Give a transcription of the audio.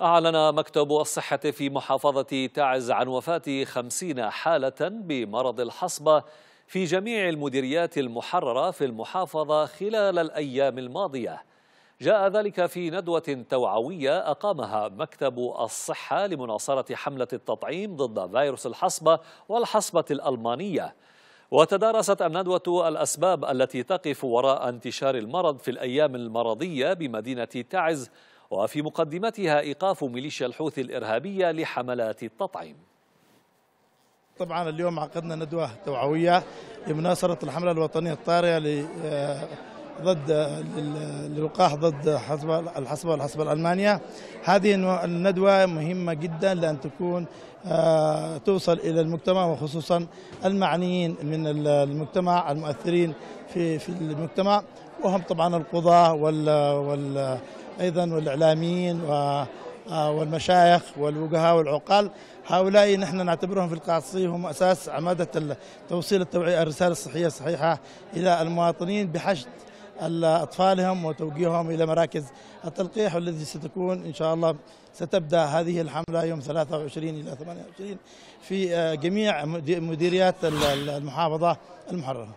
أعلن مكتب الصحة في محافظة تعز عن وفاة خمسين حالة بمرض الحصبة في جميع المديريات المحررة في المحافظة خلال الأيام الماضية جاء ذلك في ندوة توعوية أقامها مكتب الصحة لمناصرة حملة التطعيم ضد فيروس الحصبة والحصبة الألمانية وتدارست الندوة الأسباب التي تقف وراء انتشار المرض في الأيام المرضية بمدينة تعز وفي مقدمتها إيقاف ميليشيا الحوثي الإرهابية لحملات التطعيم طبعا اليوم عقدنا ندوة توعوية لمناصرة الحملة الوطنية الطارئة آه، ضد آه، للقاح ضد حسب الحصبه والحسبة الألمانية هذه الندوة مهمة جدا لأن تكون آه، توصل إلى المجتمع وخصوصا المعنيين من المجتمع المؤثرين في في المجتمع وهم طبعا القضاة وال أيضا والإعلاميين آه، والمشايخ والوجهاء والعقال هؤلاء نحن نعتبرهم في القاصي هم أساس عمادة توصيل التوعية الرسالة الصحية الصحيحة إلى المواطنين بحشد أطفالهم وتوجيههم إلى مراكز التلقيح والتي ستكون إن شاء الله ستبدأ هذه الحملة يوم 23 إلى 28 في آه، جميع مديريات المحافظة المحررة